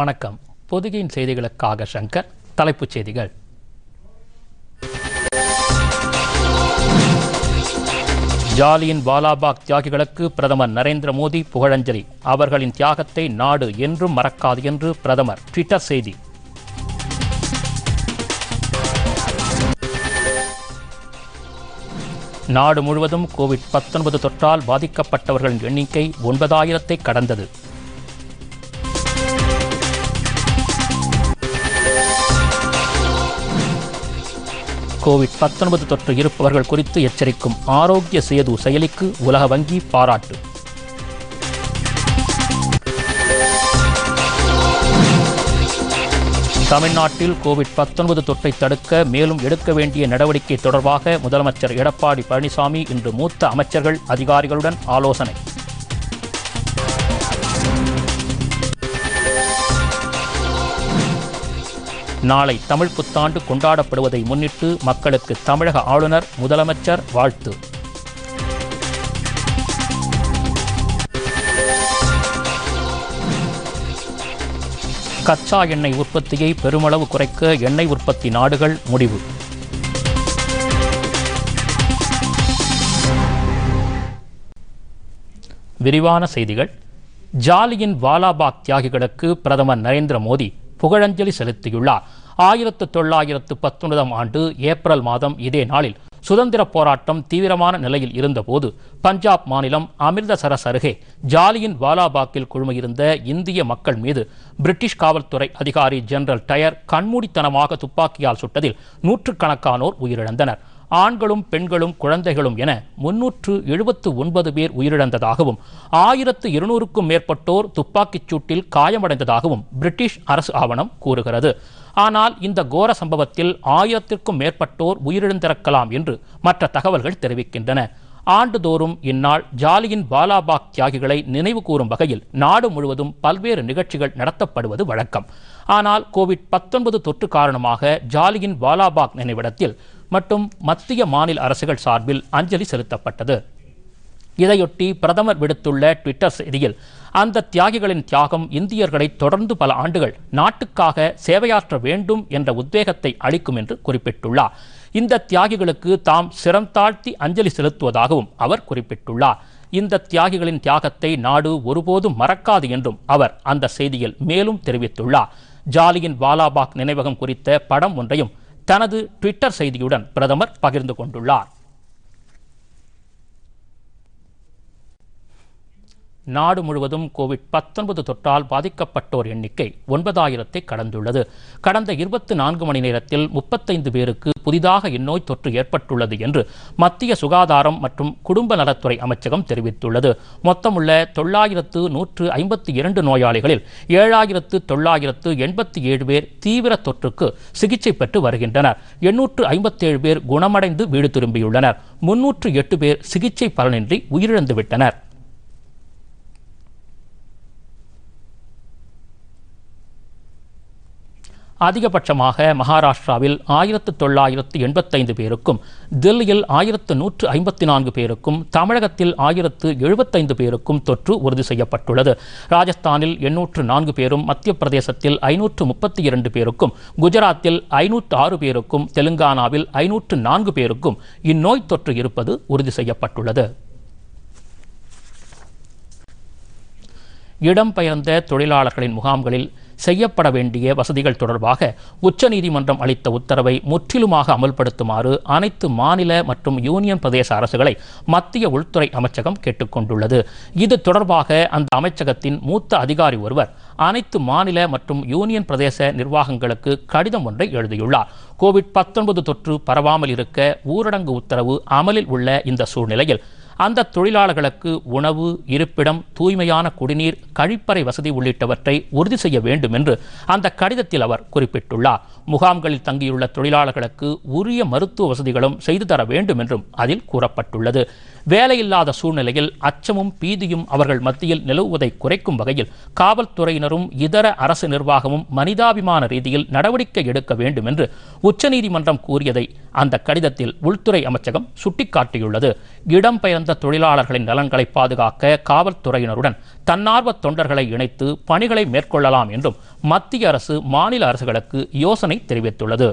வணக்கம் பொதுகையின் செய்திகளுக்காக சங்கர் தலைப்புச் செய்திகள் ஜாலியின் வாலாபாக் தியாகிகளுக்கு பிரதமர் நரேந்திர மோடி புகழஞ்சலி அவர்களின் தியாகத்தை நாடு என்றும் மறக்காது என்று பிரதமர் ட்விட்டர் செய்தி நாடு முழுவதும் கோவிட் பத்தொன்பது தொற்றால் பாதிக்கப்பட்டவர்களின் எண்ணிக்கை ஒன்பதாயிரத்தை கடந்தது கோவிட் பத்தொன்பது தொற்று இருப்பவர்கள் குறித்து எச்சரிக்கும் ஆரோக்கிய சேது செயலிக்கு உலக வங்கி பாராட்டு தமிழ்நாட்டில் கோவிட் பத்தொன்பது தொற்றை தடுக்க மேலும் எடுக்க வேண்டிய நடவடிக்கை தொடர்பாக முதலமைச்சர் எடப்பாடி பழனிசாமி இன்று மூத்த அமைச்சர்கள் அதிகாரிகளுடன் ஆலோசனை நாளை தமிழ் புத்தாண்டு கொண்டாடப்படுவதை முன்னிட்டு மக்களுக்கு தமிழக ஆளுநர் முதலமைச்சர் வாழ்த்து கச்சா எண்ணெய் உற்பத்தியை பெருமளவு குறைக்க எண்ணெய் உற்பத்தி நாடுகள் முடிவு விரிவான செய்திகள் ஜாலியின் வாலாபாக் தியாகிகளுக்கு பிரதமர் நரேந்திர மோடி புகழஞ்சலி செலுத்தியுள்ளார் ஆயிரத்து தொள்ளாயிரத்து பத்தொன்பதாம் ஆண்டு ஏப்ரல் மாதம் இதே நாளில் சுதந்திர போராட்டம் தீவிரமான நிலையில் இருந்தபோது பஞ்சாப் மாநிலம் அமிர்தசரஸ் அருகே ஜாலியின் வாலாபாக்கில் குழுமையிருந்த இந்திய மக்கள் மீது பிரிட்டிஷ் காவல்துறை அதிகாரி ஜெனரல் டயர் கண்மூடித்தனமாக துப்பாக்கியால் சுட்டதில் நூற்றுக்கணக்கானோர் உயிரிழந்தனர் ஆண்களும் பெண்களும் குழந்தைகளும் என முன்னூற்று எழுபத்து ஒன்பது பேர் உயிரிழந்ததாகவும் ஆயிரத்து இருநூறுக்கும் மேற்பட்டோர் துப்பாக்கிச் சூட்டில் காயமடைந்ததாகவும் பிரிட்டிஷ் அரசு ஆவணம் கூறுகிறது ஆனால் இந்த கோர சம்பவத்தில் ஆயிரத்திற்கும் மேற்பட்டோர் உயிரிழந்திருக்கலாம் என்று மற்ற தகவல்கள் தெரிவிக்கின்றன ஆண்டுதோறும் இந்நாள் ஜாலியின் பாலாபாக் தியாகிகளை நினைவு கூறும் வகையில் நாடு முழுவதும் பல்வேறு நிகழ்ச்சிகள் நடத்தப்படுவது வழக்கம் ஆனால் கோவிட் பத்தொன்பது தொற்று காரணமாக ஜாலியின் பாலாபாக் நினைவிடத்தில் மற்றும் மத்திய மாநில அரசுகள் சார்பில் அஞ்சலி செலுத்தப்பட்டது இதையொட்டி பிரதமர் விடுத்துள்ள ட்விட்டர் செய்தியில் அந்த தியாகிகளின் தியாகம் இந்தியர்களை தொடர்ந்து பல ஆண்டுகள் நாட்டுக்காக சேவையாற்ற வேண்டும் என்ற உத்வேகத்தை அளிக்கும் என்று குறிப்பிட்டுள்ளார் இந்த தியாகிகளுக்கு தாம் சிரம் தாழ்த்தி அஞ்சலி செலுத்துவதாகவும் அவர் குறிப்பிட்டுள்ளார் இந்த தியாகிகளின் தியாகத்தை நாடு ஒருபோதும் மறக்காது என்றும் அவர் அந்த செய்தியில் மேலும் தெரிவித்துள்ளார் ஜாலியின் வாலாபாக் நினைவகம் குறித்த படம் ஒன்றையும் தனது ட்விட்டர் செய்தியுடன் பிரதமர் பகிர்ந்து கொண்டுள்ளார் நாடு முழுவதும் கோவிட் பத்தொன்பது தொற்றால் பாதிக்கப்பட்டோர் எண்ணிக்கை ஒன்பதாயிரத்தை கடந்துள்ளது கடந்த இருபத்தி நான்கு மணி நேரத்தில் முப்பத்தைந்து பேருக்கு புதிதாக இந்நோய் தொற்று ஏற்பட்டுள்ளது என்று மத்திய சுகாதாரம் மற்றும் குடும்ப நலத்துறை அமைச்சகம் தெரிவித்துள்ளது மொத்தமுள்ள தொள்ளாயிரத்து நூற்று ஐம்பத்தி இரண்டு நோயாளிகளில் ஏழாயிரத்து தொள்ளாயிரத்து எண்பத்தி ஏழு பேர் தீவிர தொற்றுக்கு சிகிச்சை பெற்று வருகின்றனர் எண்ணூற்று ஐம்பத்தேழு பேர் குணமடைந்து வீடு திரும்பியுள்ளனர் முன்னூற்று எட்டு பேர் சிகிச்சை பலனின்றி உயிரிழந்துவிட்டனர் அதிகபட்சமாக மகாராஷ்டிராவில் ஆயிரத்து தொள்ளாயிரத்து எண்பத்தைந்து பேருக்கும் தில்லியில் ஆயிரத்து நூற்று ஐம்பத்தி நான்கு பேருக்கும் தமிழகத்தில் ஆயிரத்து எழுபத்தைந்து பேருக்கும் தொற்று உறுதி செய்யப்பட்டுள்ளது ராஜஸ்தானில் எண்ணூற்று நான்கு பேரும் மத்திய பிரதேசத்தில் ஐநூற்று முப்பத்தி இரண்டு பேருக்கும் குஜராத்தில் ஐநூற்று ஆறு பேருக்கும் தெலுங்கானாவில் ஐநூற்று நான்கு பேருக்கும் இந்நோய் தொற்று இருப்பது உறுதி செய்யப்பட்டுள்ளது இடம்பெயர்ந்த தொழிலாளர்களின் முகாம்களில் செய்யப்பட வேண்டிய வசதிகள் தொடர்பாக உச்சநீதிமன்றம் அளித்த உத்தரவை முற்றிலுமாக அமல்படுத்துமாறு அனைத்து மாநில மற்றும் யூனியன் பிரதேச அரசுகளை மத்திய உள்துறை அமைச்சகம் கேட்டுக்கொண்டுள்ளது இது தொடர்பாக அந்த அமைச்சகத்தின் மூத்த அதிகாரி ஒருவர் அனைத்து மாநில மற்றும் யூனியன் பிரதேச நிர்வாகங்களுக்கு கடிதம் ஒன்றை எழுதியுள்ளார் கோவிட் தொற்று பரவாமல் இருக்க ஊரடங்கு உத்தரவு அமலில் உள்ள இந்த சூழ்நிலையில் அந்த தொழிலாளர்களுக்கு உணவு இருப்பிடம் தூய்மையான குடிநீர் கழிப்பறை வசதி உள்ளிட்டவற்றை உறுதி செய்ய வேண்டும் என்று அந்த கடிதத்தில் அவர் குறிப்பிட்டுள்ளார் முகாம்களில் தங்கியுள்ள தொழிலாளர்களுக்கு உரிய மருத்துவ வசதிகளும் செய்து தர வேண்டும் என்றும் அதில் கூறப்பட்டுள்ளது வேலையில்லாத சூழ்நிலையில் அச்சமும் பீதியும் அவர்கள் மத்தியில் நிலவுவதை குறைக்கும் வகையில் காவல்துறையினரும் இதர அரசு நிர்வாகமும் மனிதாபிமான ரீதியில் நடவடிக்கை எடுக்க வேண்டும் என்று உச்சநீதிமன்றம் கூறியதை அந்த கடிதத்தில் உள்துறை அமைச்சகம் சுட்டிக்காட்டியுள்ளது இடம்பெயர்ந்த தொழிலாளர்களின் நலன்களை பாதுகாக்க காவல்துறையினருடன் தன்னார்வ தொண்டர்களை இணைத்து பணிகளை மேற்கொள்ளலாம் என்றும் மத்திய அரசு மாநில அரசுகளுக்கு யோசனை தெரிவித்துள்ளது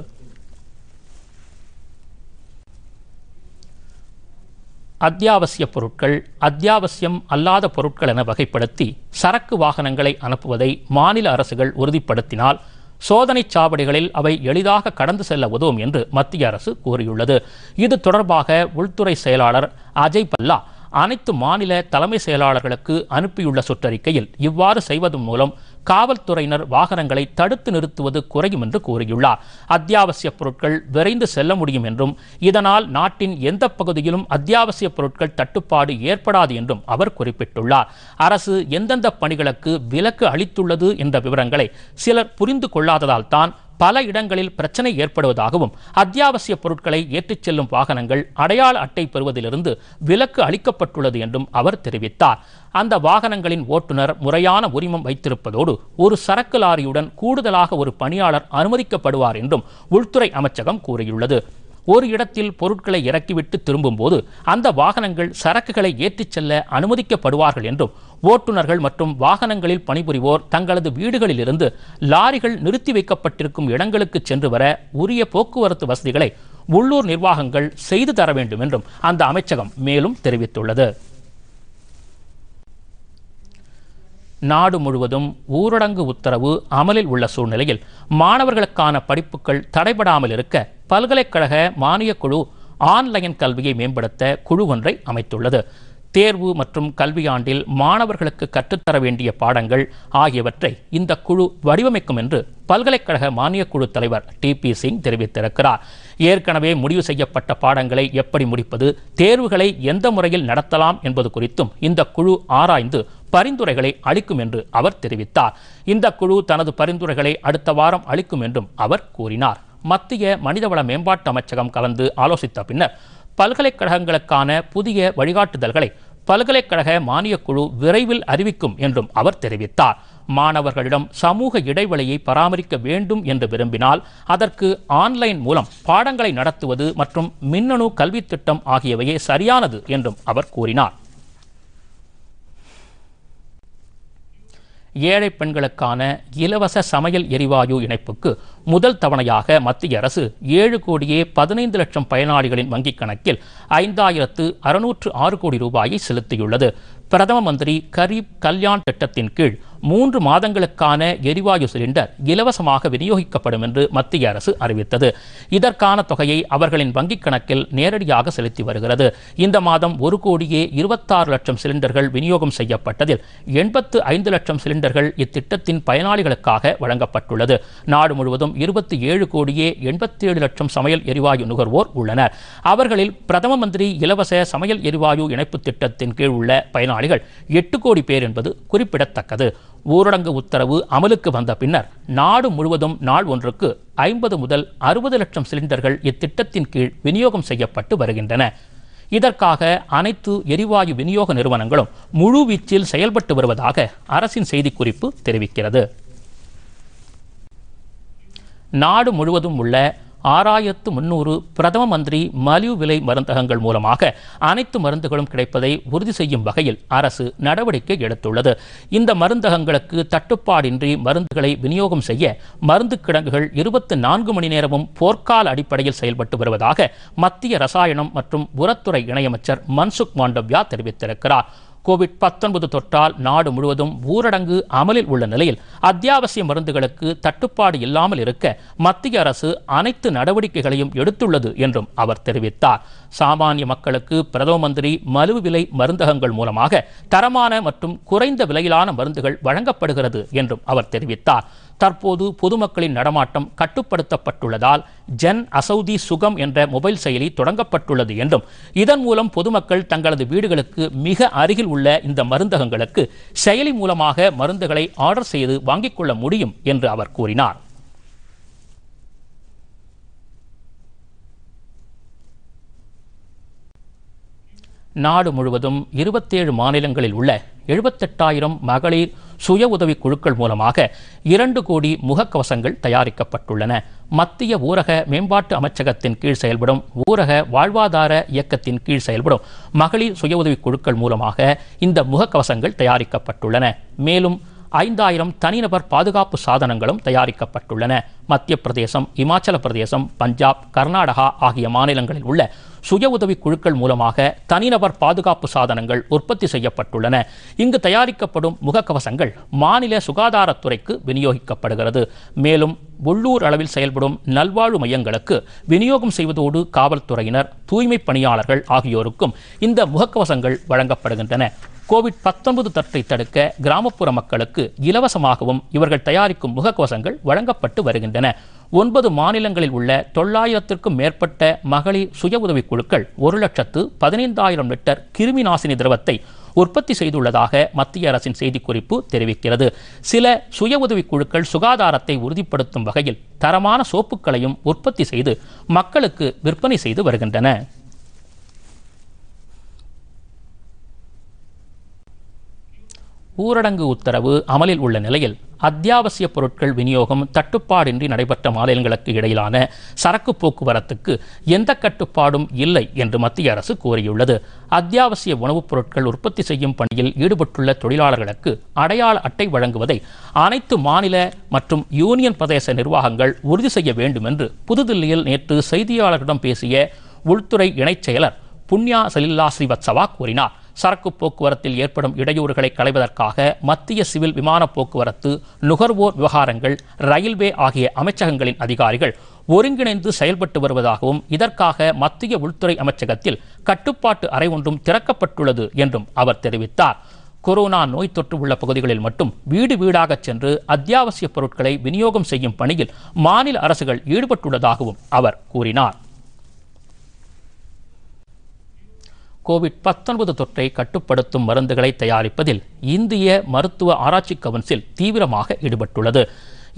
அத்தியாவசிய பொருட்கள் அத்தியாவசியம் அல்லாத பொருட்கள் என வகைப்படுத்தி சரக்கு வாகனங்களை அனுப்புவதை மாநில அரசுகள் உறுதிப்படுத்தினால் சோதனை சாவடிகளில் அவை எளிதாக கடந்து செல்ல உதவும் என்று மத்திய அரசு கூறியுள்ளது இது தொடர்பாக உள்துறை செயலாளர் அஜய் பல்லா அனைத்து மாநில தலைமை செயலாளர்களுக்கு அனுப்பியுள்ள சுற்றறிக்கையில் இவ்வாறு செய்வதன் மூலம் காவல்துறையினர் வாகனங்களை தடுத்து நிறுத்துவது குறையும் என்று கூறியுள்ளார் அத்தியாவசிய பொருட்கள் விரைந்து செல்ல முடியும் என்றும் இதனால் நாட்டின் எந்த பகுதியிலும் அத்தியாவசிய பொருட்கள் தட்டுப்பாடு ஏற்படாது என்றும் அவர் குறிப்பிட்டுள்ளார் அரசு எந்தெந்த பணிகளுக்கு விலக்கு அளித்துள்ளது என்ற விவரங்களை சிலர் புரிந்து கொள்ளாததால் தான் பல இடங்களில் பிரச்சனை ஏற்படுவதாகவும் அத்தியாவசிய பொருட்களை ஏற்றிச் செல்லும் வாகனங்கள் அடையாள அட்டை பெறுவதிலிருந்து விலக்கு அளிக்கப்பட்டுள்ளது என்றும் அவர் தெரிவித்தார் அந்த வாகனங்களின் ஓட்டுநர் முறையான உரிமம் வைத்திருப்பதோடு ஒரு சரக்கு லாரியுடன் கூடுதலாக ஒரு பணியாளர் அனுமதிக்கப்படுவார் என்றும் உள்துறை அமைச்சகம் கூறியுள்ளது ஒரு இடத்தில் பொருட்களை இறக்கிவிட்டு திரும்பும்போது அந்த வாகனங்கள் சரக்குகளை ஏற்றிச் செல்ல அனுமதிக்கப்படுவார்கள் என்றும் ஓட்டுநர்கள் மற்றும் வாகனங்களில் பணிபுரிவோர் தங்களது வீடுகளிலிருந்து லாரிகள் நிறுத்தி வைக்கப்பட்டிருக்கும் இடங்களுக்கு சென்று வர உரிய போக்குவரத்து வசதிகளை உள்ளூர் நிர்வாகங்கள் செய்து தர வேண்டும் என்றும் அந்த அமைச்சகம் மேலும் தெரிவித்துள்ளது நாடு முழுவதும் ஊரடங்கு உத்தரவு அமலில் உள்ள சூழ்நிலையில் மாணவர்களுக்கான படிப்புகள் தடைபடாமல் இருக்க பல்கலைக்கழக மானியக் குழு ஆன்லைன் கல்வியை மேம்படுத்த குழு ஒன்றை அமைத்துள்ளது தேர்வு மற்றும் கல்வியாண்டில் மாணவர்களுக்கு கற்றுத்தர வேண்டிய பாடங்கள் ஆகியவற்றை இந்த குழு வடிவமைக்கும் என்று பல்கலைக்கழக குழு தலைவர் டி பி சிங் தெரிவித்திருக்கிறார் ஏற்கனவே முடிவு செய்யப்பட்ட பாடங்களை எப்படி முடிப்பது தேர்வுகளை எந்த முறையில் நடத்தலாம் என்பது குறித்தும் இந்த குழு ஆராய்ந்து பரிந்துரைகளை அளிக்கும் என்று அவர் தெரிவித்தார் இந்த குழு தனது பரிந்துரைகளை அடுத்த வாரம் அளிக்கும் என்றும் அவர் கூறினார் மத்திய மனிதவள மேம்பாட்டு அமைச்சகம் கலந்து ஆலோசித்த பின்னர் பல்கலைக்கழகங்களுக்கான புதிய வழிகாட்டுதல்களை பல்கலைக்கழக மானியக்குழு விரைவில் அறிவிக்கும் என்றும் அவர் தெரிவித்தார் மாணவர்களிடம் சமூக இடைவெளியை பராமரிக்க வேண்டும் என்று விரும்பினால் அதற்கு ஆன்லைன் மூலம் பாடங்களை நடத்துவது மற்றும் மின்னணு திட்டம் ஆகியவையே சரியானது என்றும் அவர் கூறினார் ஏழை பெண்களுக்கான இலவச சமையல் எரிவாயு இணைப்புக்கு முதல் தவணையாக மத்திய அரசு ஏழு கோடியே பதினைந்து லட்சம் பயனாளிகளின் வங்கிக் கணக்கில் ஐந்தாயிரத்து அறுநூற்று ஆறு கோடி ரூபாயை செலுத்தியுள்ளது பிரதம மந்திரி கரீப் கல்யாண் திட்டத்தின் கீழ் மூன்று மாதங்களுக்கான எரிவாயு சிலிண்டர் இலவசமாக விநியோகிக்கப்படும் என்று மத்திய அரசு அறிவித்தது இதற்கான தொகையை அவர்களின் வங்கிக் கணக்கில் நேரடியாக செலுத்தி வருகிறது இந்த மாதம் ஒரு கோடியே இருபத்தாறு லட்சம் சிலிண்டர்கள் விநியோகம் செய்யப்பட்டதில் எண்பத்து ஐந்து லட்சம் சிலிண்டர்கள் இத்திட்டத்தின் பயனாளிகளுக்காக வழங்கப்பட்டுள்ளது நாடு முழுவதும் இருபத்தி ஏழு கோடியே எண்பத்தி ஏழு லட்சம் சமையல் எரிவாயு நுகர்வோர் உள்ளனர் அவர்களில் பிரதம மந்திரி இலவச சமையல் எரிவாயு இணைப்பு திட்டத்தின் கீழ் உள்ள பயனாளி பயனாளிகள் எட்டு கோடி பேர் என்பது குறிப்பிடத்தக்கது ஊரடங்கு உத்தரவு அமலுக்கு வந்த பின்னர் நாடு முழுவதும் நாள் ஒன்றுக்கு ஐம்பது முதல் அறுபது லட்சம் சிலிண்டர்கள் இத்திட்டத்தின் கீழ் விநியோகம் செய்யப்பட்டு வருகின்றன இதற்காக அனைத்து எரிவாயு விநியோக நிறுவனங்களும் முழுவீச்சில் செயல்பட்டு வருவதாக அரசின் செய்திக்குறிப்பு தெரிவிக்கிறது நாடு முழுவதும் உள்ள ஆறாயிரத்து முன்னூறு பிரதம மந்திரி மலிவு விலை மருந்தகங்கள் மூலமாக அனைத்து மருந்துகளும் கிடைப்பதை உறுதி செய்யும் வகையில் அரசு நடவடிக்கை எடுத்துள்ளது இந்த மருந்தகங்களுக்கு தட்டுப்பாடின்றி மருந்துகளை விநியோகம் செய்ய மருந்து கிடங்குகள் இருபத்தி நான்கு மணி நேரமும் போர்க்கால அடிப்படையில் செயல்பட்டு வருவதாக மத்திய ரசாயனம் மற்றும் உரத்துறை இணையமைச்சர் மன்சுக் மாண்டவ்யா தெரிவித்திருக்கிறார் கோவிட் பத்தொன்பது தொற்றால் நாடு முழுவதும் ஊரடங்கு அமலில் உள்ள நிலையில் அத்தியாவசிய மருந்துகளுக்கு தட்டுப்பாடு இல்லாமல் இருக்க மத்திய அரசு அனைத்து நடவடிக்கைகளையும் எடுத்துள்ளது என்றும் அவர் தெரிவித்தார் சாமானிய மக்களுக்கு பிரதம மந்திரி மலிவு விலை மருந்தகங்கள் மூலமாக தரமான மற்றும் குறைந்த விலையிலான மருந்துகள் வழங்கப்படுகிறது என்றும் அவர் தெரிவித்தார் தற்போது பொதுமக்களின் நடமாட்டம் கட்டுப்படுத்தப்பட்டுள்ளதால் ஜன் அசௌதி சுகம் என்ற மொபைல் செயலி தொடங்கப்பட்டுள்ளது என்றும் இதன் மூலம் பொதுமக்கள் தங்களது வீடுகளுக்கு மிக அருகில் உள்ள இந்த மருந்தகங்களுக்கு செயலி மூலமாக மருந்துகளை ஆர்டர் செய்து வாங்கிக் கொள்ள முடியும் என்று அவர் கூறினார் நாடு முழுவதும் இருபத்தேழு மாநிலங்களில் உள்ள எழுபத்தெட்டாயிரம் மகளிர் சுய உதவி குழுக்கள் மூலமாக இரண்டு கோடி முகக்கவசங்கள் தயாரிக்கப்பட்டுள்ளன மத்திய ஊரக மேம்பாட்டு அமைச்சகத்தின் கீழ் செயல்படும் ஊரக வாழ்வாதார இயக்கத்தின் கீழ் செயல்படும் மகளிர் சுய உதவிக் குழுக்கள் மூலமாக இந்த முகக்கவசங்கள் தயாரிக்கப்பட்டுள்ளன மேலும் ஐந்தாயிரம் தனிநபர் பாதுகாப்பு சாதனங்களும் தயாரிக்கப்பட்டுள்ளன மத்திய பிரதேசம் இமாச்சல பிரதேசம் பஞ்சாப் கர்நாடகா ஆகிய மாநிலங்களில் உள்ள சுய உதவி குழுக்கள் மூலமாக தனிநபர் பாதுகாப்பு சாதனங்கள் உற்பத்தி செய்யப்பட்டுள்ளன இங்கு தயாரிக்கப்படும் முகக்கவசங்கள் மாநில சுகாதாரத்துறைக்கு விநியோகிக்கப்படுகிறது மேலும் உள்ளூர் அளவில் செயல்படும் நல்வாழ்வு மையங்களுக்கு விநியோகம் செய்வதோடு காவல்துறையினர் தூய்மை பணியாளர்கள் ஆகியோருக்கும் இந்த முகக்கவசங்கள் வழங்கப்படுகின்றன கோவிட் பத்தொன்பது தொற்றை தடுக்க கிராமப்புற மக்களுக்கு இலவசமாகவும் இவர்கள் தயாரிக்கும் முகக்கவசங்கள் வழங்கப்பட்டு வருகின்றன ஒன்பது மாநிலங்களில் உள்ள தொள்ளாயிரத்திற்கும் மேற்பட்ட மகளிர் சுய உதவிக் குழுக்கள் ஒரு லட்சத்து பதினைந்தாயிரம் லிட்டர் கிருமி நாசினி திரவத்தை உற்பத்தி செய்துள்ளதாக மத்திய அரசின் செய்திக்குறிப்பு தெரிவிக்கிறது சில சுய உதவிக் குழுக்கள் சுகாதாரத்தை உறுதிப்படுத்தும் வகையில் தரமான சோப்புக்களையும் உற்பத்தி செய்து மக்களுக்கு விற்பனை செய்து வருகின்றன ஊரடங்கு உத்தரவு அமலில் உள்ள நிலையில் அத்தியாவசிய பொருட்கள் விநியோகம் தட்டுப்பாடின்றி நடைபெற்ற மாநிலங்களுக்கு இடையிலான சரக்கு போக்குவரத்துக்கு எந்த கட்டுப்பாடும் இல்லை என்று மத்திய அரசு கூறியுள்ளது அத்தியாவசிய உணவுப் பொருட்கள் உற்பத்தி செய்யும் பணியில் ஈடுபட்டுள்ள தொழிலாளர்களுக்கு அடையாள அட்டை வழங்குவதை அனைத்து மாநில மற்றும் யூனியன் பிரதேச நிர்வாகங்கள் உறுதி செய்ய வேண்டும் என்று புதுதில்லியில் நேற்று செய்தியாளர்களிடம் பேசிய உள்துறை இணைச் செயலர் புண்ணியா சலில்லா ஸ்ரீவத்சவா கூறினார் சரக்கு போக்குவரத்தில் ஏற்படும் இடையூறுகளை களைவதற்காக மத்திய சிவில் விமான போக்குவரத்து நுகர்வோர் விவகாரங்கள் ரயில்வே ஆகிய அமைச்சகங்களின் அதிகாரிகள் ஒருங்கிணைந்து செயல்பட்டு வருவதாகவும் இதற்காக மத்திய உள்துறை அமைச்சகத்தில் கட்டுப்பாட்டு அறை ஒன்றும் திறக்கப்பட்டுள்ளது என்றும் அவர் தெரிவித்தார் கொரோனா நோய் தொற்று உள்ள பகுதிகளில் மட்டும் வீடு வீடாக சென்று அத்தியாவசிய பொருட்களை விநியோகம் செய்யும் பணியில் மாநில அரசுகள் ஈடுபட்டுள்ளதாகவும் அவர் கூறினார் கோவிட் பத்தொன்பது தொற்றை கட்டுப்படுத்தும் மருந்துகளை தயாரிப்பதில் இந்திய மருத்துவ ஆராய்ச்சி கவுன்சில் தீவிரமாக ஈடுபட்டுள்ளது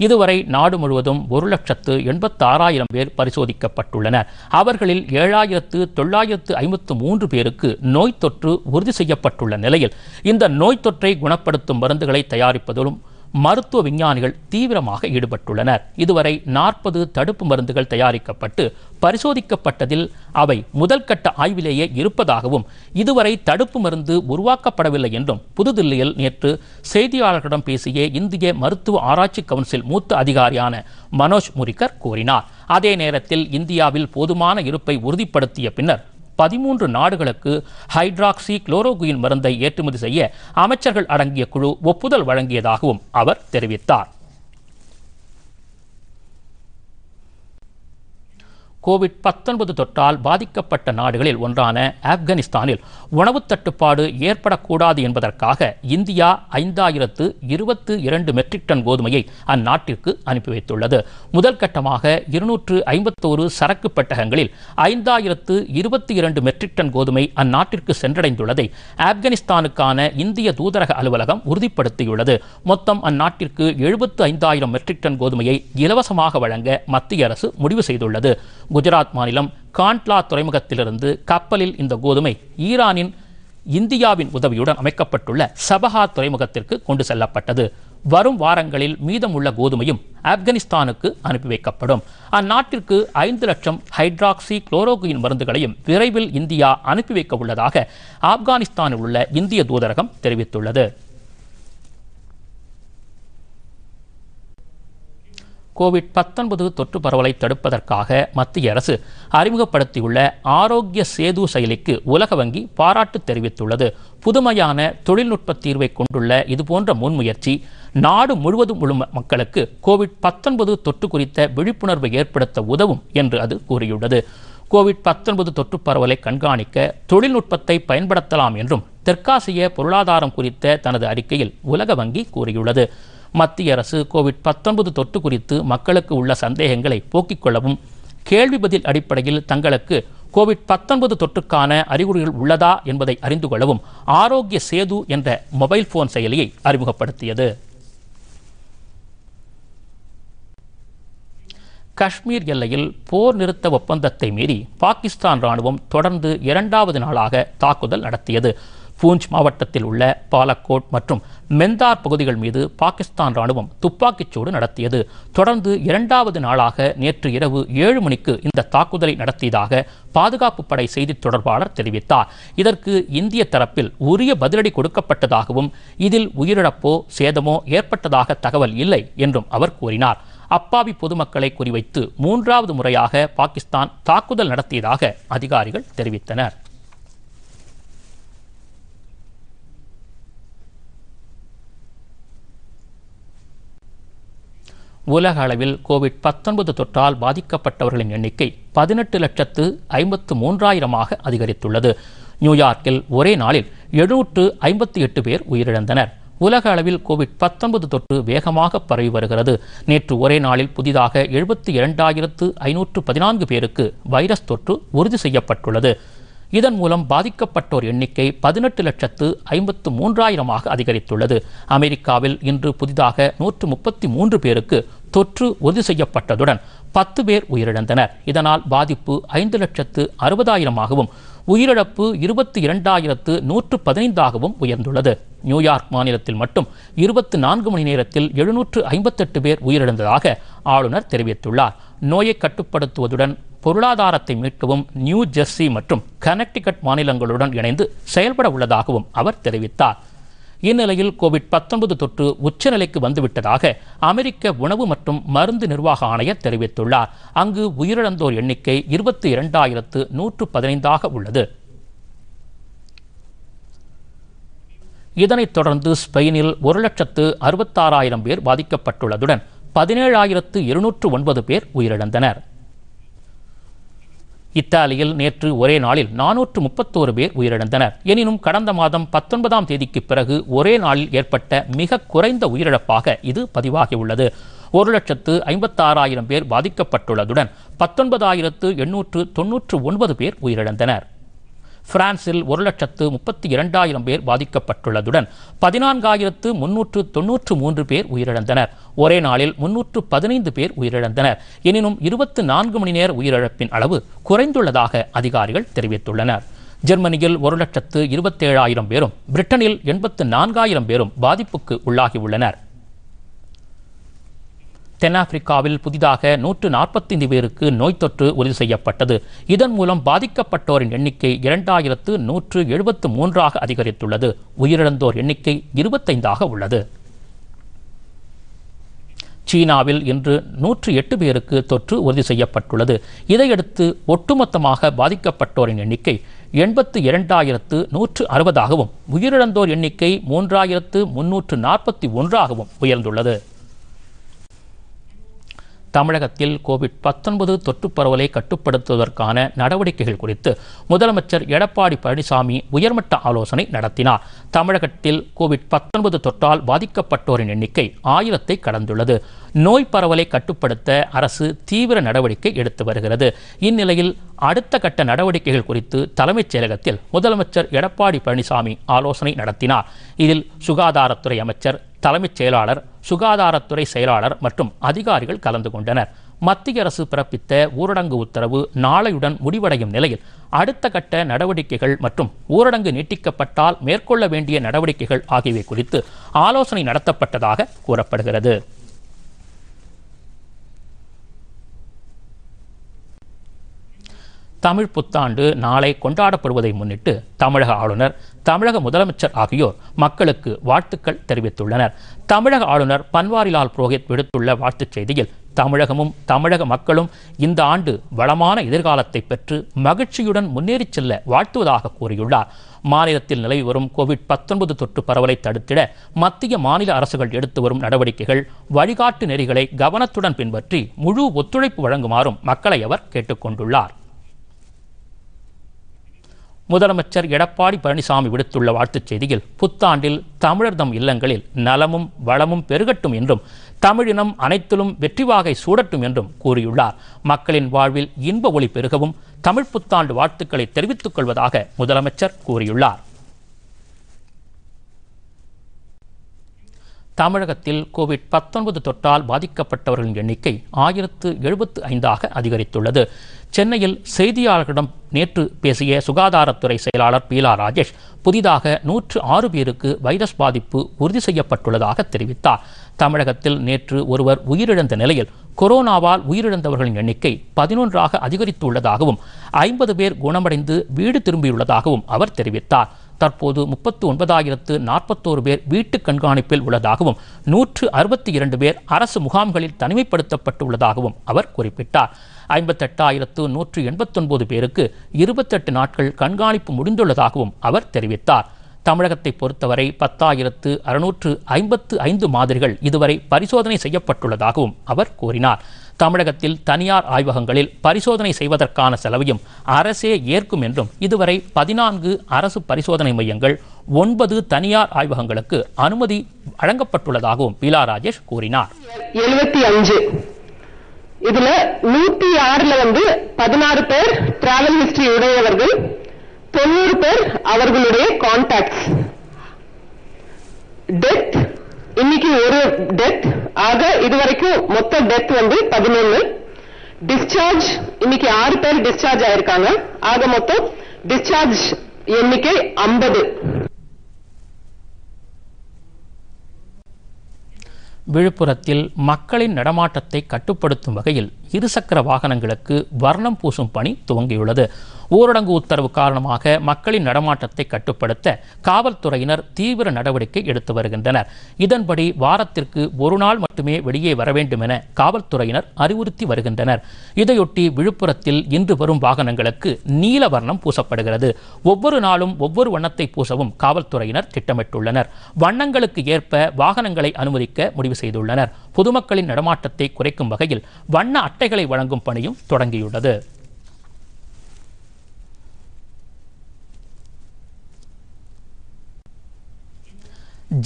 இதுவரை நாடு முழுவதும் ஒரு லட்சத்து எண்பத்தாறாயிரம் பேர் பரிசோதிக்கப்பட்டுள்ளனர் அவர்களில் ஏழாயிரத்து தொள்ளாயிரத்து ஐம்பத்து மூன்று பேருக்கு நோய் தொற்று உறுதி செய்யப்பட்டுள்ள நிலையில் இந்த நோய் தொற்றை குணப்படுத்தும் மருந்துகளை தயாரிப்பதிலும் மருத்துவ விஞ்ஞானிகள் தீவிரமாக ஈடுபட்டுள்ளனர் இதுவரை நாற்பது தடுப்பு மருந்துகள் தயாரிக்கப்பட்டு பரிசோதிக்கப்பட்டதில் அவை முதல் கட்ட ஆய்விலேயே இருப்பதாகவும் இதுவரை தடுப்பு மருந்து உருவாக்கப்படவில்லை என்றும் புதுதில்லியில் நேற்று செய்தியாளர்களிடம் பேசிய இந்திய மருத்துவ ஆராய்ச்சி கவுன்சில் மூத்த அதிகாரியான மனோஜ் முரிகர் கூறினார் அதே நேரத்தில் இந்தியாவில் போதுமான இருப்பை உறுதிப்படுத்திய பின்னர் பதிமூன்று நாடுகளுக்கு ஹைட்ராக்சி குளோரோகுயின் மருந்தை ஏற்றுமதி செய்ய அமைச்சர்கள் அடங்கிய குழு ஒப்புதல் வழங்கியதாகவும் அவர் தெரிவித்தார் கோவிட் பத்தொன்பது தொற்றால் பாதிக்கப்பட்ட நாடுகளில் ஒன்றான ஆப்கானிஸ்தானில் உணவுத் தட்டுப்பாடு ஏற்படக்கூடாது என்பதற்காக இந்தியா ஐந்தாயிரத்து இருபத்து இரண்டு மெட்ரிக் டன் கோதுமையை அந்நாட்டிற்கு அனுப்பி வைத்துள்ளது முதல் கட்டமாக இருநூற்று ஐம்பத்தோரு சரக்கு பெட்டகங்களில் ஐந்தாயிரத்து இருபத்தி இரண்டு மெட்ரிக் டன் கோதுமை அந்நாட்டிற்கு சென்றடைந்துள்ளதை ஆப்கானிஸ்தானுக்கான இந்திய தூதரக அலுவலகம் உறுதிப்படுத்தியுள்ளது மொத்தம் அந்நாட்டிற்கு எழுபத்து ஐந்தாயிரம் மெட்ரிக் டன் கோதுமையை இலவசமாக வழங்க மத்திய அரசு முடிவு செய்துள்ளது குஜராத் மாநிலம் காண்ட்லா துறைமுகத்திலிருந்து கப்பலில் இந்த கோதுமை ஈரானின் இந்தியாவின் உதவியுடன் அமைக்கப்பட்டுள்ள சபஹா துறைமுகத்திற்கு கொண்டு செல்லப்பட்டது வரும் வாரங்களில் மீதமுள்ள கோதுமையும் ஆப்கானிஸ்தானுக்கு அனுப்பி வைக்கப்படும் அந்நாட்டிற்கு ஐந்து லட்சம் ஹைட்ராக்சி குளோரோகுயின் மருந்துகளையும் விரைவில் இந்தியா அனுப்பி வைக்க உள்ளதாக ஆப்கானிஸ்தானில் உள்ள இந்திய தூதரகம் தெரிவித்துள்ளது கோவிட் பத்தொன்பது தொற்று பரவலை தடுப்பதற்காக மத்திய அரசு அறிமுகப்படுத்தியுள்ள ஆரோக்கிய சேது செயலிக்கு உலக வங்கி பாராட்டு தெரிவித்துள்ளது புதுமையான தொழில்நுட்ப தீர்வை கொண்டுள்ள இதுபோன்ற முன்முயற்சி நாடு முழுவதும் உள்ள மக்களுக்கு கோவிட் பத்தொன்பது தொற்று குறித்த விழிப்புணர்வை ஏற்படுத்த உதவும் என்று அது கூறியுள்ளது கோவிட் பத்தொன்பது தொற்று பரவலை கண்காணிக்க தொழில்நுட்பத்தை பயன்படுத்தலாம் என்றும் தெற்காசிய பொருளாதாரம் குறித்த தனது அறிக்கையில் உலக வங்கி கூறியுள்ளது மத்திய அரசு கோவிட் பத்தொன்பது தொற்று குறித்து மக்களுக்கு உள்ள சந்தேகங்களை போக்கிக் கொள்ளவும் கேள்வி பதில் அடிப்படையில் தங்களுக்கு கோவிட் பத்தொன்பது தொற்றுக்கான அறிகுறிகள் உள்ளதா என்பதை அறிந்து கொள்ளவும் ஆரோக்கிய சேது என்ற மொபைல் போன் செயலியை அறிமுகப்படுத்தியது காஷ்மீர் எல்லையில் போர் நிறுத்த ஒப்பந்தத்தை மீறி பாகிஸ்தான் ராணுவம் தொடர்ந்து இரண்டாவது நாளாக தாக்குதல் நடத்தியது பூஞ்ச் மாவட்டத்தில் உள்ள பாலக்கோட் மற்றும் மெந்தார் பகுதிகள் மீது பாகிஸ்தான் ராணுவம் துப்பாக்கிச்சூடு நடத்தியது தொடர்ந்து இரண்டாவது நாளாக நேற்று இரவு ஏழு மணிக்கு இந்த தாக்குதலை நடத்தியதாக பாதுகாப்பு படை செய்தி தொடர்பாளர் தெரிவித்தார் இதற்கு இந்திய தரப்பில் உரிய பதிலடி கொடுக்கப்பட்டதாகவும் இதில் உயிரிழப்போ சேதமோ ஏற்பட்டதாக தகவல் இல்லை என்றும் அவர் கூறினார் அப்பாவி பொதுமக்களை குறிவைத்து மூன்றாவது முறையாக பாகிஸ்தான் தாக்குதல் நடத்தியதாக அதிகாரிகள் தெரிவித்தனர் உலக அளவில் கோவிட் பத்தொன்பது தொற்றால் பாதிக்கப்பட்டவர்களின் எண்ணிக்கை பதினெட்டு லட்சத்து ஐம்பத்து மூன்றாயிரமாக அதிகரித்துள்ளது நியூயார்க்கில் ஒரே நாளில் எழுநூற்று ஐம்பத்தி எட்டு பேர் உயிரிழந்தனர் உலக அளவில் கோவிட் பத்தொன்பது தொற்று வேகமாக பரவி வருகிறது நேற்று ஒரே நாளில் புதிதாக எழுபத்தி இரண்டாயிரத்து ஐநூற்று பதினான்கு பேருக்கு வைரஸ் தொற்று உறுதி செய்யப்பட்டுள்ளது இதன் மூலம் பாதிக்கப்பட்டோர் எண்ணிக்கை பதினெட்டு லட்சத்து ஐம்பத்து மூன்றாயிரமாக அதிகரித்துள்ளது அமெரிக்காவில் இன்று புதிதாக நூற்று முப்பத்தி மூன்று பேருக்கு தொற்று உறுதி செய்யப்பட்டதுடன் பத்து பேர் உயிரிழந்தனர் இதனால் பாதிப்பு ஐந்து லட்சத்து அறுபதாயிரமாகவும் உயிரிழப்பு இருபத்தி இரண்டாயிரத்து நூற்று பதினைந்தாகவும் உயர்ந்துள்ளது நியூயார்க் மாநிலத்தில் மட்டும் இருபத்தி நான்கு மணி நேரத்தில் எழுநூற்று ஐம்பத்தெட்டு பேர் உயிரிழந்ததாக ஆளுநர் தெரிவித்துள்ளார் நோயை கட்டுப்படுத்துவதுடன் பொருளாதாரத்தை மீட்கவும் நியூ ஜெர்சி மற்றும் கனெக்டிகட் மாநிலங்களுடன் இணைந்து செயல்பட உள்ளதாகவும் அவர் தெரிவித்தார் இந்நிலையில் கோவிட் பத்தொன்பது தொற்று உச்சநிலைக்கு வந்துவிட்டதாக அமெரிக்க உணவு மற்றும் மருந்து நிர்வாக ஆணையர் தெரிவித்துள்ளார் அங்கு உயிரிழந்தோர் எண்ணிக்கை இருபத்தி இரண்டாயிரத்து நூற்று பதினைந்தாக உள்ளது இதனைத் தொடர்ந்து ஸ்பெயினில் ஒரு லட்சத்து அறுபத்தாறாயிரம் பேர் பாதிக்கப்பட்டுள்ளதுடன் பதினேழாயிரத்து இருநூற்று ஒன்பது பேர் உயிரிழந்தனர் இத்தாலியில் நேற்று ஒரே நாளில் நானூற்று முப்பத்தோரு பேர் உயிரிழந்தனர் எனினும் கடந்த மாதம் பத்தொன்பதாம் தேதிக்கு பிறகு ஒரே நாளில் ஏற்பட்ட மிக குறைந்த உயிரிழப்பாக இது பதிவாகியுள்ளது ஒரு லட்சத்து ஐம்பத்தாறாயிரம் பேர் பாதிக்கப்பட்டுள்ளதுடன் பத்தொன்பதாயிரத்து எண்ணூற்று தொன்னூற்று ஒன்பது பேர் உயிரிழந்தனர் பிரான்சில் ஒரு லட்சத்து முப்பத்தி இரண்டாயிரம் பேர் பாதிக்கப்பட்டுள்ளதுடன் பதினான்காயிரத்து முன்னூற்று தொன்னூற்று மூன்று பேர் உயிரிழந்தனர் ஒரே நாளில் முன்னூற்று பதினைந்து பேர் உயிரிழந்தனர் எனினும் இருபத்து நான்கு மணி நேர உயிரிழப்பின் அளவு குறைந்துள்ளதாக அதிகாரிகள் தெரிவித்துள்ளனர் ஜெர்மனியில் ஒரு லட்சத்து இருபத்தேழாயிரம் பேரும் பிரிட்டனில் எண்பத்து நான்காயிரம் பேரும் பாதிப்புக்கு உள்ளாகியுள்ளனர் தென்னாப்பிரிக்காவில் புதிதாக நூற்று நாற்பத்தைந்து பேருக்கு நோய் தொற்று உறுதி செய்யப்பட்டது இதன் மூலம் பாதிக்கப்பட்டோரின் எண்ணிக்கை இரண்டாயிரத்து நூற்று எழுபத்து மூன்றாக அதிகரித்துள்ளது உயிரிழந்தோர் எண்ணிக்கை இருபத்தைந்தாக உள்ளது சீனாவில் இன்று நூற்று எட்டு பேருக்கு தொற்று உறுதி செய்யப்பட்டுள்ளது இதையடுத்து ஒட்டுமொத்தமாக பாதிக்கப்பட்டோரின் எண்ணிக்கை எண்பத்து இரண்டாயிரத்து நூற்று அறுபதாகவும் உயிரிழந்தோர் எண்ணிக்கை மூன்றாயிரத்து முன்னூற்று நாற்பத்தி ஒன்றாகவும் உயர்ந்துள்ளது தமிழகத்தில் கோவிட் பத்தொன்பது தொற்று பரவலை கட்டுப்படுத்துவதற்கான நடவடிக்கைகள் குறித்து முதலமைச்சர் எடப்பாடி பழனிசாமி உயர்மட்ட ஆலோசனை நடத்தினார் தமிழகத்தில் கோவிட் பத்தொன்பது தொற்றால் பாதிக்கப்பட்டோரின் எண்ணிக்கை ஆயிரத்தை கடந்துள்ளது நோய் பரவலை கட்டுப்படுத்த அரசு தீவிர நடவடிக்கை எடுத்து வருகிறது இந்நிலையில் அடுத்த கட்ட நடவடிக்கைகள் குறித்து தலைமைச் செயலகத்தில் முதலமைச்சர் எடப்பாடி பழனிசாமி ஆலோசனை நடத்தினார் இதில் சுகாதாரத்துறை அமைச்சர் தலைமைச் செயலாளர் சுகாதாரத்துறை செயலாளர் மற்றும் அதிகாரிகள் கலந்து கொண்டனர் மத்திய அரசு பிறப்பித்த ஊரடங்கு உத்தரவு நாளையுடன் முடிவடையும் நிலையில் அடுத்த கட்ட நடவடிக்கைகள் மற்றும் ஊரடங்கு நீட்டிக்கப்பட்டால் மேற்கொள்ள வேண்டிய நடவடிக்கைகள் ஆகியவை குறித்து ஆலோசனை நடத்தப்பட்டதாக கூறப்படுகிறது தமிழ் புத்தாண்டு நாளை கொண்டாடப்படுவதை முன்னிட்டு தமிழக ஆளுநர் தமிழக முதலமைச்சர் ஆகியோர் மக்களுக்கு வாழ்த்துக்கள் தெரிவித்துள்ளனர் தமிழக ஆளுநர் பன்வாரிலால் புரோஹித் விடுத்துள்ள வாழ்த்துச் செய்தியில் தமிழகமும் தமிழக மக்களும் இந்த ஆண்டு வளமான எதிர்காலத்தை பெற்று மகிழ்ச்சியுடன் முன்னேறிச் செல்ல வாழ்த்துவதாக கூறியுள்ளார் மாநிலத்தில் நிலவி வரும் கோவிட் பத்தொன்பது தொற்று பரவலை தடுத்திட மத்திய மாநில அரசுகள் எடுத்து வரும் நடவடிக்கைகள் வழிகாட்டு நெறிகளை கவனத்துடன் பின்பற்றி முழு ஒத்துழைப்பு வழங்குமாறும் மக்களை அவர் கேட்டுக்கொண்டுள்ளார் முதலமைச்சர் எடப்பாடி பழனிசாமி விடுத்துள்ள வாழ்த்துச் செய்தியில் புத்தாண்டில் தமிழர் தம் இல்லங்களில் நலமும் வளமும் பெருகட்டும் என்றும் தமிழினம் அனைத்திலும் வெற்றி வாகை சூடட்டும் என்றும் கூறியுள்ளார் மக்களின் வாழ்வில் இன்ப ஒளி பெருகவும் தமிழ் புத்தாண்டு வாழ்த்துக்களை தெரிவித்துக் கொள்வதாக முதலமைச்சர் கூறியுள்ளார் தமிழகத்தில் கோவிட் பத்தொன்பது தொற்றால் பாதிக்கப்பட்டவர்களின் எண்ணிக்கை ஆயிரத்து எழுபத்து ஐந்தாக அதிகரித்துள்ளது சென்னையில் செய்தியாளர்களிடம் நேற்று பேசிய சுகாதாரத்துறை செயலாளர் பீலா ராஜேஷ் புதிதாக நூற்று ஆறு பேருக்கு வைரஸ் பாதிப்பு உறுதி செய்யப்பட்டுள்ளதாக தெரிவித்தார் தமிழகத்தில் நேற்று ஒருவர் உயிரிழந்த நிலையில் கொரோனாவால் உயிரிழந்தவர்களின் எண்ணிக்கை பதினொன்றாக அதிகரித்துள்ளதாகவும் ஐம்பது பேர் குணமடைந்து வீடு திரும்பியுள்ளதாகவும் அவர் தெரிவித்தார் தற்போது முப்பத்து ஒன்பதாயிரத்து நாற்பத்தோரு பேர் வீட்டு கண்காணிப்பில் உள்ளதாகவும் நூற்று அறுபத்தி இரண்டு பேர் அரசு முகாம்களில் தனிமைப்படுத்தப்பட்டுள்ளதாகவும் அவர் குறிப்பிட்டார் ஐம்பத்தெட்டாயிரத்து நூற்று எண்பத்தொன்பது பேருக்கு இருபத்தெட்டு நாட்கள் கண்காணிப்பு முடிந்துள்ளதாகவும் அவர் தெரிவித்தார் தமிழகத்தை பொறுத்தவரை பத்தாயிரத்து அறுநூற்று ஐம்பத்து ஐந்து மாதிரிகள் இதுவரை பரிசோதனை செய்யப்பட்டுள்ளதாகவும் அவர் கூறினார் தமிழகத்தில் தனியார் ஆய்வகங்களில் பரிசோதனை செய்வதற்கான செலவையும் அரசே ஏற்கும் என்றும் இதுவரை பதினான்கு அரசு பரிசோதனை மையங்கள் ஒன்பது தனியார் ஆய்வகங்களுக்கு அனுமதி வழங்கப்பட்டுள்ளதாகவும் பீலா ராஜேஷ் கூறினார் எழுபத்தி அஞ்சு இதுல நூத்தி ஆறுல வந்து பதினாறு பேர் டிராவல் ஹிஸ்டரி உடையவர்கள் தொண்ணூறு பேர் அவர்களுடைய கான்டாக்ட் டெத் இன்னைக்கு ஒரு டெத் ஆக இதுவரைக்கும் மொத்த டெத் வந்து பதினொன்னு டிஸ்சார்ஜ் இன்னைக்கு ஆறு பேர் டிஸ்சார்ஜ் ஆயிருக்காங்க ஆக மொத்தம் டிஸ்சார்ஜ் எண்ணிக்கை ஐம்பது விழுப்புரத்தில் மக்களின் நடமாட்டத்தை கட்டுப்படுத்தும் வகையில் இருசக்கர வாகனங்களுக்கு வர்ணம் பூசும் பணி துவங்கியுள்ளது ஊரடங்கு உத்தரவு காரணமாக மக்களின் நடமாட்டத்தை கட்டுப்படுத்த காவல்துறையினர் தீவிர நடவடிக்கை எடுத்து வருகின்றனர் இதன்படி வாரத்திற்கு ஒரு நாள் மட்டுமே வெளியே வர வேண்டும் என காவல்துறையினர் அறிவுறுத்தி வருகின்றனர் இதையொட்டி விழுப்புரத்தில் இன்று வரும் வாகனங்களுக்கு நீல வர்ணம் பூசப்படுகிறது ஒவ்வொரு நாளும் ஒவ்வொரு வண்ணத்தை பூசவும் காவல்துறையினர் திட்டமிட்டுள்ளனர் வண்ணங்களுக்கு ஏற்ப வாகனங்களை அனுமதிக்க முடிவு செய்துள்ளனர் பொதுமக்களின் நடமாட்டத்தை குறைக்கும் வகையில் வண்ண அட்டைகளை வழங்கும் பணியும் தொடங்கியுள்ளது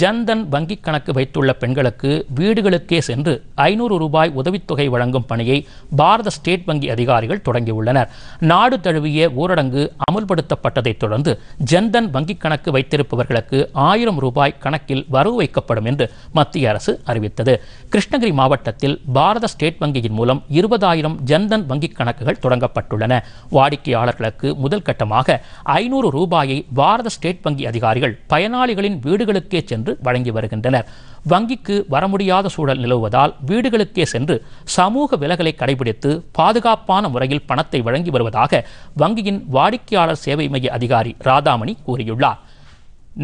ஜன்தன் வங்கிக் கணக்கு வைத்துள்ள பெண்களுக்கு வீடுகளுக்கே சென்று ஐநூறு ரூபாய் உதவித்தொகை வழங்கும் பணியை பாரத ஸ்டேட் வங்கி அதிகாரிகள் தொடங்கியுள்ளனர் நாடு தழுவிய ஊரடங்கு அமுல்படுத்தப்பட்டதைத் தொடர்ந்து ஜன்தன் வங்கிக் கணக்கு வைத்திருப்பவர்களுக்கு ஆயிரம் ரூபாய் கணக்கில் வரவு வைக்கப்படும் என்று மத்திய அரசு அறிவித்தது கிருஷ்ணகிரி மாவட்டத்தில் பாரத ஸ்டேட் வங்கியின் மூலம் இருபதாயிரம் ஜன்தன் வங்கிக் கணக்குகள் தொடங்கப்பட்டுள்ளன வாடிக்கையாளர்களுக்கு முதல் கட்டமாக ஐநூறு ரூபாயை பாரத ஸ்டேட் வங்கி அதிகாரிகள் பயனாளிகளின் வீடுகளுக்கே சென்று வழங்கி வருகின்றனர் வங்கிக்கு வர முடியாத சூழல் நிலவுவதால் வீடுகளுக்கே சென்று சமூக விலகலை கடைபிடித்து பாதுகாப்பான முறையில் பணத்தை வழங்கி வருவதாக வங்கியின் வாடிக்கையாளர் சேவை மைய அதிகாரி ராதாமணி கூறியுள்ளார்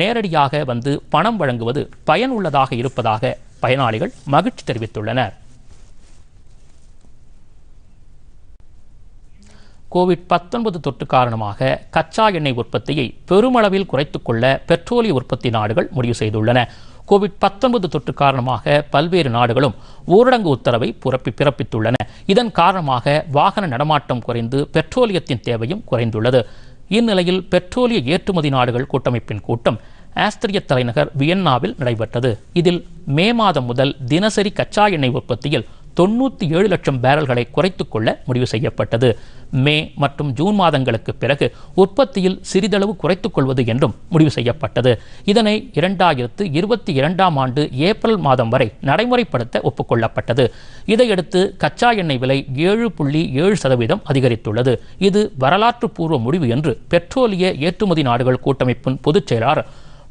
நேரடியாக வந்து பணம் வழங்குவது பயனுள்ளதாக இருப்பதாக பயனாளிகள் மகிழ்ச்சி தெரிவித்துள்ளனர் கோவிட் பத்தொன்பது தொற்று காரணமாக கச்சா எண்ணெய் உற்பத்தியை பெருமளவில் குறைத்துக்கொள்ள பெட்ரோலிய உற்பத்தி நாடுகள் முடிவு செய்துள்ளன கோவிட் பத்தொன்பது தொற்று காரணமாக பல்வேறு நாடுகளும் ஊரடங்கு உத்தரவை புறப்பி பிறப்பித்துள்ளன இதன் காரணமாக வாகன நடமாட்டம் குறைந்து பெட்ரோலியத்தின் தேவையும் குறைந்துள்ளது இந்நிலையில் பெட்ரோலிய ஏற்றுமதி நாடுகள் கூட்டமைப்பின் கூட்டம் ஆஸ்திரிய தலைநகர் வியன்னாவில் நடைபெற்றது இதில் மே மாதம் முதல் தினசரி கச்சா எண்ணெய் உற்பத்தியில் தொண்ணூற்றி ஏழு லட்சம் பேரல்களை குறைத்துக்கொள்ள முடிவு செய்யப்பட்டது மே மற்றும் ஜூன் மாதங்களுக்கு பிறகு உற்பத்தியில் சிறிதளவு குறைத்துக்கொள்வது என்றும் முடிவு செய்யப்பட்டது இதனை இரண்டாயிரத்து இருபத்தி இரண்டாம் ஆண்டு ஏப்ரல் மாதம் வரை நடைமுறைப்படுத்த ஒப்புக்கொள்ளப்பட்டது இதையடுத்து கச்சா எண்ணெய் விலை ஏழு புள்ளி ஏழு சதவீதம் அதிகரித்துள்ளது இது வரலாற்றுப்பூர்வ முடிவு என்று பெட்ரோலிய ஏற்றுமதி நாடுகள் கூட்டமைப்பின் பொதுச் செயலாளர்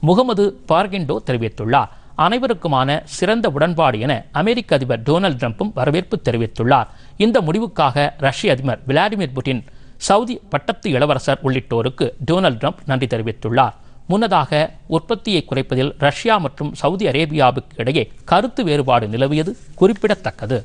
முகமது பார்கெண்டோ தெரிவித்துள்ளார் அனைவருக்குமான சிறந்த உடன்பாடு என அமெரிக்க அதிபர் டொனால்டு ட்ரம்ப்பும் வரவேற்பு தெரிவித்துள்ளார் இந்த முடிவுக்காக ரஷ்ய அதிபர் விளாடிமிர் புட்டின் சவுதி பட்டத்து இளவரசர் உள்ளிட்டோருக்கு டொனால்டு ட்ரம்ப் நன்றி தெரிவித்துள்ளார் முன்னதாக உற்பத்தியை குறைப்பதில் ரஷ்யா மற்றும் சவுதி அரேபியாவுக்கு இடையே கருத்து வேறுபாடு நிலவியது குறிப்பிடத்தக்கது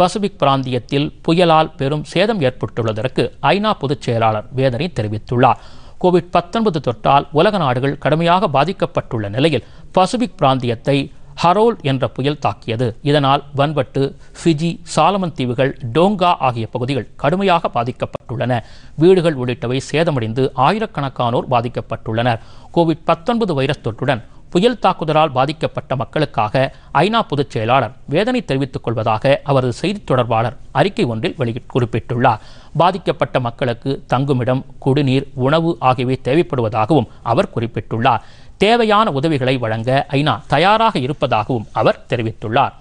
பசிபிக் பிராந்தியத்தில் புயலால் பெரும் சேதம் ஏற்பட்டுள்ளதற்கு ஐநா பொதுச் செயலாளர் வேதனை தெரிவித்துள்ளார் கோவிட் பத்தொன்பது தொற்றால் உலக நாடுகள் கடுமையாக பாதிக்கப்பட்டுள்ள நிலையில் பசிபிக் பிராந்தியத்தை ஹரோல் என்ற புயல் தாக்கியது இதனால் வன்பட்டு ஃபிஜி சாலமன் தீவுகள் டோங்கா ஆகிய பகுதிகள் கடுமையாக பாதிக்கப்பட்டுள்ளன வீடுகள் உள்ளிட்டவை சேதமடைந்து ஆயிரக்கணக்கானோர் பாதிக்கப்பட்டுள்ளனர் கோவிட் பத்தொன்பது வைரஸ் தொற்றுடன் புயல் தாக்குதலால் பாதிக்கப்பட்ட மக்களுக்காக ஐநா பொதுச் செயலாளர் வேதனை தெரிவித்துக் கொள்வதாக அவரது செய்தித் தொடர்பாளர் அறிக்கை ஒன்றில் வெளியிட் குறிப்பிட்டுள்ளார் பாதிக்கப்பட்ட மக்களுக்கு தங்குமிடம் குடிநீர் உணவு ஆகியவை தேவைப்படுவதாகவும் அவர் குறிப்பிட்டுள்ளார் தேவையான உதவிகளை வழங்க ஐநா தயாராக இருப்பதாகவும் அவர் தெரிவித்துள்ளார்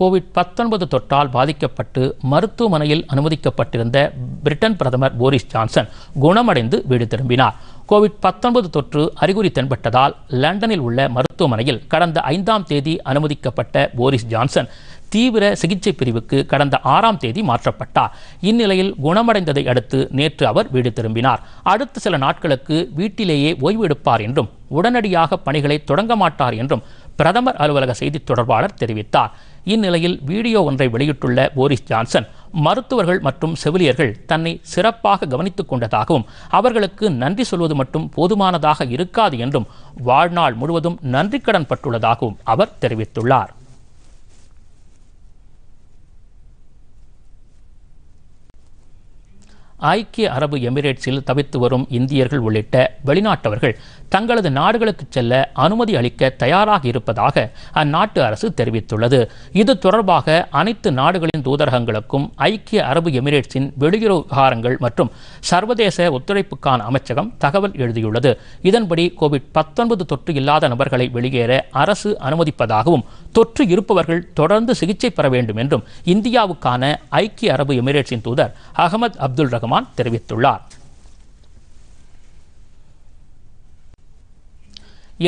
கோவிட் பத்தொன்பது தொற்றால் பாதிக்கப்பட்டு மருத்துவமனையில் அனுமதிக்கப்பட்டிருந்த பிரிட்டன் பிரதமர் போரிஸ் ஜான்சன் குணமடைந்து வீடு திரும்பினார் கோவிட் பத்தொன்பது தொற்று அறிகுறி தென்பட்டதால் லண்டனில் உள்ள மருத்துவமனையில் கடந்த ஐந்தாம் தேதி அனுமதிக்கப்பட்ட போரிஸ் ஜான்சன் தீவிர சிகிச்சை பிரிவுக்கு கடந்த ஆறாம் தேதி மாற்றப்பட்டார் இந்நிலையில் குணமடைந்ததை அடுத்து நேற்று அவர் வீடு திரும்பினார் அடுத்த சில நாட்களுக்கு வீட்டிலேயே ஓய்வு எடுப்பார் என்றும் உடனடியாக பணிகளை தொடங்க மாட்டார் என்றும் பிரதமர் அலுவலக செய்தித் தொடர்பாளர் தெரிவித்தார் இந்நிலையில் வீடியோ ஒன்றை வெளியிட்டுள்ள போரிஸ் ஜான்சன் மருத்துவர்கள் மற்றும் செவிலியர்கள் தன்னை சிறப்பாக கவனித்துக் கொண்டதாகவும் அவர்களுக்கு நன்றி சொல்வது மட்டும் போதுமானதாக இருக்காது என்றும் வாழ்நாள் முழுவதும் நன்றி கடன் பட்டுள்ளதாகவும் அவர் தெரிவித்துள்ளார் ஐக்கிய அரபு எமிரேட்ஸில் தவித்து வரும் இந்தியர்கள் உள்ளிட்ட வெளிநாட்டவர்கள் தங்களது நாடுகளுக்கு செல்ல அனுமதி அளிக்க தயாராக இருப்பதாக அந்நாட்டு அரசு தெரிவித்துள்ளது இது தொடர்பாக அனைத்து நாடுகளின் தூதரகங்களுக்கும் ஐக்கிய அரபு எமிரேட்ஸின் வெளியுறவு விவகாரங்கள் மற்றும் சர்வதேச ஒத்துழைப்புக்கான அமைச்சகம் தகவல் எழுதியுள்ளது இதன்படி கோவிட் பத்தொன்பது தொற்று இல்லாத நபர்களை வெளியேற அரசு அனுமதிப்பதாகவும் தொற்று இருப்பவர்கள் தொடர்ந்து சிகிச்சை பெற வேண்டும் என்றும் இந்தியாவுக்கான ஐக்கிய அரபு எமிரேட்ஸின் தூதர் அகமது அப்துல் ரஹ் சிவசெல்வகுமார் தெரிவித்துள்ளார்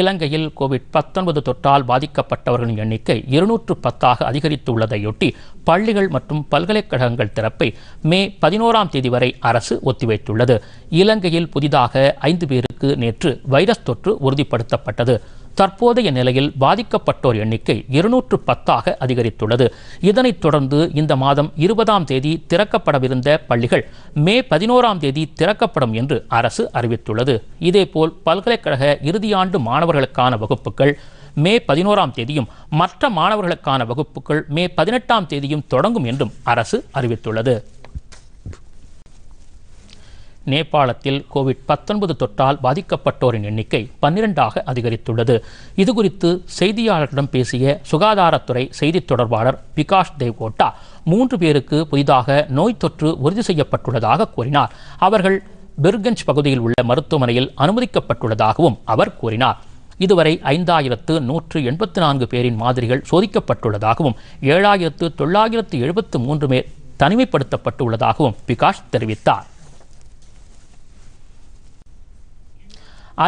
இலங்கையில் கோவிட் பத்தொன்பது தொற்றால் பாதிக்கப்பட்டவர்களின் எண்ணிக்கை இருநூற்று பத்தாக அதிகரித்துள்ளதையொட்டி பள்ளிகள் மற்றும் பல்கலைக்கழகங்கள் திறப்பை மே பதினோராம் தேதி வரை அரசு ஒத்திவைத்துள்ளது இலங்கையில் புதிதாக ஐந்து பேருக்கு நேற்று வைரஸ் தொற்று உறுதிப்படுத்தப்பட்டது தற்போதைய நிலையில் பாதிக்கப்பட்டோர் எண்ணிக்கை இருநூற்று பத்தாக அதிகரித்துள்ளது இதனைத் தொடர்ந்து இந்த மாதம் இருபதாம் தேதி திறக்கப்படவிருந்த பள்ளிகள் மே பதினோராம் தேதி திறக்கப்படும் என்று அரசு அறிவித்துள்ளது இதேபோல் பல்கலைக்கழக இறுதியாண்டு மாணவர்களுக்கான வகுப்புகள் மே பதினோராம் தேதியும் மற்ற மாணவர்களுக்கான வகுப்புகள் மே பதினெட்டாம் தேதியும் தொடங்கும் என்றும் அரசு அறிவித்துள்ளது நேபாளத்தில் கோவிட் பத்தொன்பது தொற்றால் பாதிக்கப்பட்டோரின் எண்ணிக்கை பன்னிரண்டாக அதிகரித்துள்ளது இதுகுறித்து செய்தியாளர்களிடம் பேசிய சுகாதாரத்துறை செய்தித் தொடர்பாளர் விகாஷ் தேவ்கோட்டா மூன்று பேருக்கு புதிதாக நோய் தொற்று உறுதி செய்யப்பட்டுள்ளதாக கூறினார் அவர்கள் பெர்கஞ்ச் பகுதியில் உள்ள மருத்துவமனையில் அனுமதிக்கப்பட்டுள்ளதாகவும் அவர் கூறினார் இதுவரை ஐந்தாயிரத்து நூற்று எண்பத்து நான்கு பேரின் மாதிரிகள் சோதிக்கப்பட்டுள்ளதாகவும் ஏழாயிரத்து தொள்ளாயிரத்து எழுபத்து மூன்று பேர் தனிமைப்படுத்தப்பட்டுள்ளதாகவும் விகாஷ் தெரிவித்தார்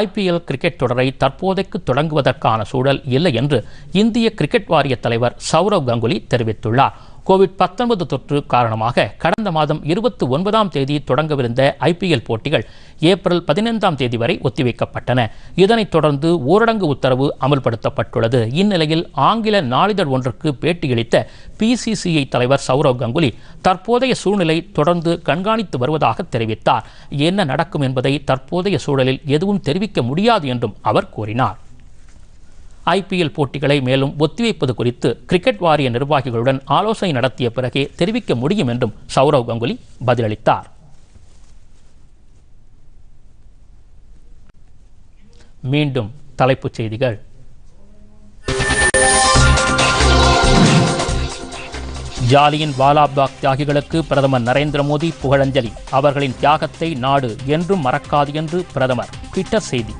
ஐபிஎல் கிரிக்கெட் தொடரை தற்போதைக்கு தொடங்குவதற்கான சூழல் இல்லை என்று இந்திய கிரிக்கெட் வாரிய தலைவர் சௌரவ் கங்குலி தெரிவித்துள்ளார் கோவிட் பத்தொன்பது தொற்று காரணமாக கடந்த மாதம் இருபத்தி ஒன்பதாம் தேதி தொடங்கவிருந்த ஐபிஎல் போட்டிகள் ஏப்ரல் பதினைந்தாம் தேதி வரை ஒத்திவைக்கப்பட்டன இதனைத் தொடர்ந்து ஊரடங்கு உத்தரவு அமல்படுத்தப்பட்டுள்ளது இந்நிலையில் ஆங்கில நாளிதழ் ஒன்றுக்கு பேட்டியளித்த பிசிசிஐ தலைவர் சௌரவ் கங்குலி தற்போதைய சூழ்நிலை தொடர்ந்து கண்காணித்து வருவதாக தெரிவித்தார் என்ன நடக்கும் என்பதை தற்போதைய சூழலில் எதுவும் தெரிவிக்க முடியாது என்றும் அவர் கூறினார் ஐபிஎல் போட்டிகளை மேலும் ஒத்திவைப்பது குறித்து கிரிக்கெட் வாரிய நிர்வாகிகளுடன் ஆலோசனை நடத்திய பிறகே தெரிவிக்க முடியும் என்றும் சௌரவ் கங்குலி பதிலளித்தார் மீண்டும் தலைப்புச் செய்திகள் ஜாலியின் வாலாபாக் தியாகிகளுக்கு பிரதமர் நரேந்திர மோடி புகழஞ்சலி அவர்களின் தியாகத்தை நாடு என்றும் மறக்காது என்று பிரதமர் ட்விட்டர் செய்தி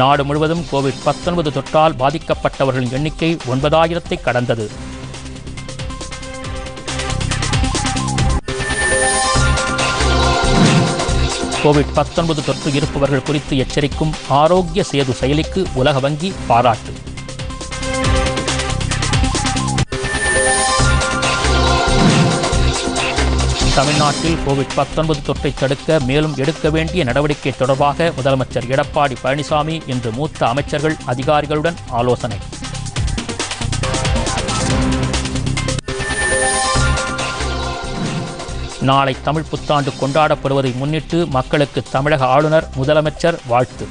நாடு முழுவதும் கோவிட் பத்தொன்பது தொற்றால் பாதிக்கப்பட்டவர்களின் எண்ணிக்கை ஒன்பதாயிரத்தை கடந்தது கோவிட் பத்தொன்பது தொற்று இருப்பவர்கள் குறித்து எச்சரிக்கும் ஆரோக்கிய சேது செயலிக்கு உலக வங்கி பாராட்டு தமிழ்நாட்டில் கோவிட் பத்தொன்பது தொற்றை தடுக்க மேலும் எடுக்க வேண்டிய நடவடிக்கை தொடர்பாக முதலமைச்சர் எடப்பாடி பழனிசாமி இன்று மூத்த அமைச்சர்கள் அதிகாரிகளுடன் ஆலோசனை நாளை தமிழ் புத்தாண்டு கொண்டாடப்படுவதை முன்னிட்டு மக்களுக்கு தமிழக ஆளுநர் முதலமைச்சர் வாழ்த்து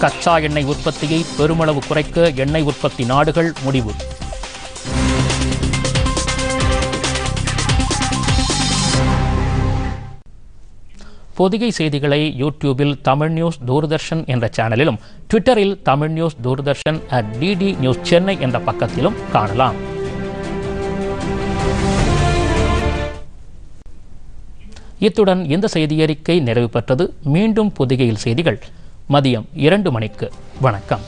கச்சா எண்ணெய் உற்பத்தியை பெருமளவு குறைக்க எண்ணெய் உற்பத்தி நாடுகள் முடிவு பொதிகை செய்திகளை யூடியூபில் தமிழ் நியூஸ் தூர்தர்ஷன் என்ற சேனலிலும் ட்விட்டரில் Tamil news Doordarshan at DD news Chennai என்ற பக்கத்திலும் காணலாம் இத்துடன் இந்த செய்தியறிக்கை நிறைவு பெற்றது மீண்டும் பொதிகையில் செய்திகள் மதியம் இரண்டு மணிக்கு வணக்கம்